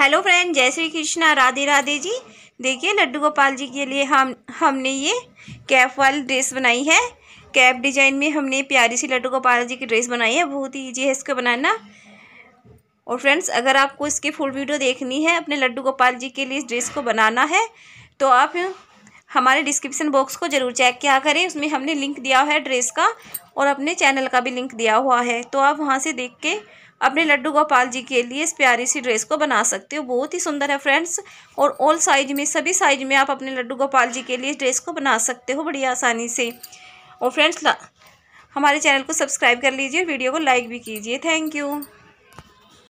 hello friend जय श्री कृष्णा राधे राधे जी देखिए लड्डू गोपाल जी के लिए हम हमने ये कैप वाली ड्रेस बनाई है कैप डिजाइन में हमने प्यारी सी लड्डू गोपाल जी की ड्रेस बनाई है बहुत ही ईजी है इसको बनाना और फ्रेंड्स अगर आपको इसकी फुल वीडियो देखनी है अपने लड्डू गोपाल जी के लिए इस ड्रेस को बनाना है तो आप हमारे डिस्क्रिप्शन बॉक्स को ज़रूर चेक किया करें उसमें हमने लिंक दिया हुआ है ड्रेस का और अपने चैनल का भी लिंक दिया हुआ है तो आप वहाँ से देख के अपने लड्डू गोपाल जी के लिए इस प्यारी सी ड्रेस को बना सकते हो बहुत ही सुंदर है फ्रेंड्स और ऑल साइज में सभी साइज में आप अपने लड्डू गोपाल जी के लिए ड्रेस को बना सकते हो बड़ी आसानी से और फ्रेंड्स हमारे चैनल को सब्सक्राइब कर लीजिए वीडियो को लाइक भी कीजिए थैंक यू